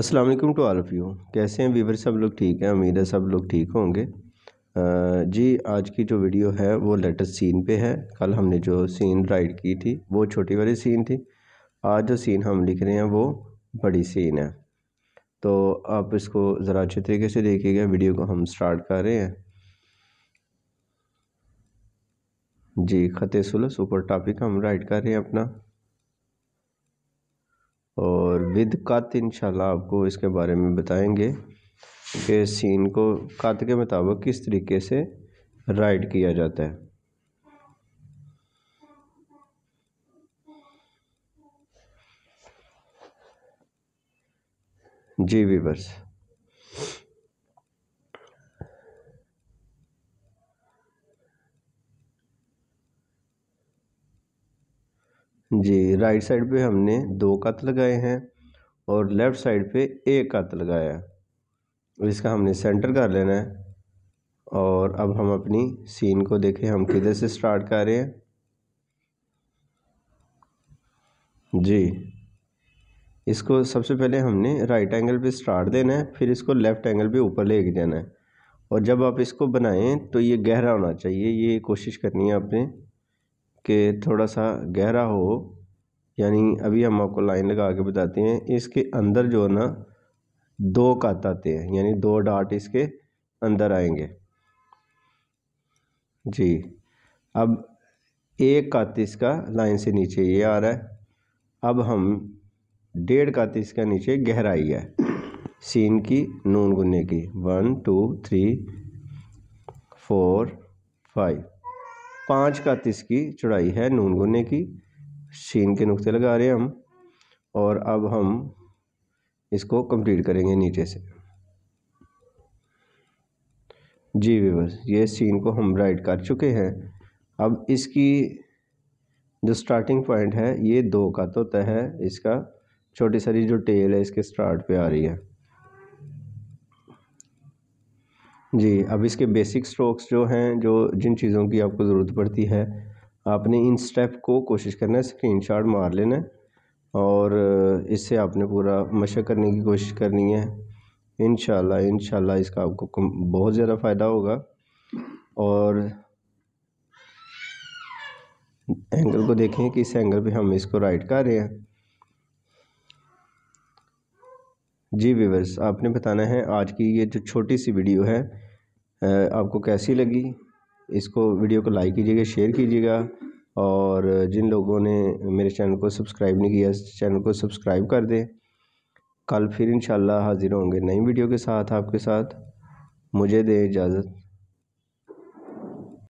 अस्सलाम वालेकुम to all of you कैसे हैं वीवर सब लोग ठीक हैं उम्मीद है सब लोग ठीक होंगे जी आज की जो वीडियो है वो लेटेस्ट सीन पे है कल हमने जो सीन राइड की थी वो छोटी वाली सीन थी आज जो सीन हम लिख रहे हैं वो बड़ी सीन है तो आप इसको ज़रा अच्छे तरीके से देखिएगा वीडियो को हम स्टार्ट कर रहे हैं जी ख़त सुलस ऊपर टॉपिक हम राइड कर रहे हैं अपना और विद कत इंशाल्लाह आपको इसके बारे में बताएंगे कि सीन को कत के मुताबिक किस तरीके से राइड किया जाता है जी वीवर्स जी राइट साइड पे हमने दो कत लगाए हैं और लेफ़्ट साइड पे एक आत लगाया और इसका हमने सेंटर कर लेना है और अब हम अपनी सीन को देखें हम किधर से स्टार्ट कर रहे हैं जी इसको सबसे पहले हमने राइट एंगल पे स्टार्ट देना है फिर इसको लेफ़्ट एंगल पे ऊपर लेके जाना है और जब आप इसको बनाएं तो ये गहरा होना चाहिए ये कोशिश करनी है आपने कि थोड़ा सा गहरा हो यानी अभी हम आपको लाइन लगा के बताते हैं इसके अंदर जो है ना दो कत आते हैं यानी दो डाट इसके अंदर आएंगे जी अब एक कत इसका लाइन से नीचे ये आ रहा है अब हम डेढ़ कत इसका नीचे गहराई है सीन की नून गुन्ने की one two three four five पाँच कत इसकी चौड़ाई है नून गुन्ने की शीन के नुक्ते लगा रहे हैं हम और अब हम इसको कंप्लीट करेंगे नीचे से जी वीवर्स ये सीन को हम राइट कर चुके हैं अब इसकी जो स्टार्टिंग पॉइंट है ये दो का तो तय है इसका छोटी सारी जो टेल है इसके स्टार्ट पे आ रही है जी अब इसके बेसिक स्ट्रोक्स जो हैं जो जिन चीज़ों की आपको ज़रूरत पड़ती है आपने इन स्टेप को कोशिश करना है स्क्रीनशॉट मार लेना है और इससे आपने पूरा मशक करने की कोशिश करनी है इन इन इसका आपको बहुत ज़्यादा फ़ायदा होगा और एंगल को देखें कि इस एंगल पे हम इसको राइट कर रहे हैं जी व्यूवर्स आपने बताना है आज की ये जो छोटी सी वीडियो है आपको कैसी लगी इसको वीडियो को लाइक कीजिएगा शेयर कीजिएगा और जिन लोगों ने मेरे चैनल को सब्सक्राइब नहीं किया चैनल को सब्सक्राइब कर दें कल फिर इन हाज़िर होंगे नई वीडियो के साथ आपके साथ मुझे दें इजाज़त